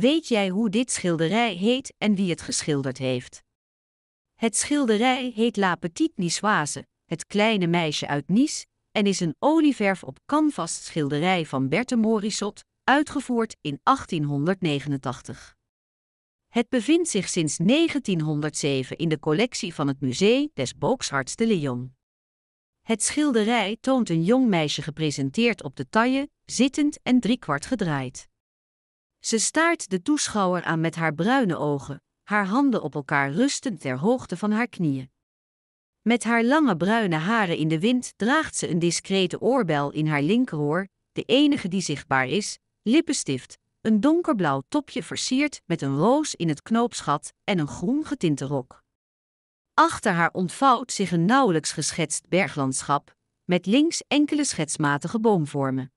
Weet jij hoe dit schilderij heet en wie het geschilderd heeft? Het schilderij heet La Petite Niçoise, het kleine meisje uit Nice, en is een olieverf op canvas schilderij van Berthe Morisot, uitgevoerd in 1889. Het bevindt zich sinds 1907 in de collectie van het Musée des Beaux-Arts de Lyon. Het schilderij toont een jong meisje gepresenteerd op de taille, zittend en driekwart gedraaid. Ze staart de toeschouwer aan met haar bruine ogen, haar handen op elkaar rustend ter hoogte van haar knieën. Met haar lange bruine haren in de wind draagt ze een discrete oorbel in haar linkeroor, de enige die zichtbaar is, lippenstift, een donkerblauw topje versierd met een roos in het knoopsgat en een groen getinte rok. Achter haar ontvouwt zich een nauwelijks geschetst berglandschap, met links enkele schetsmatige boomvormen.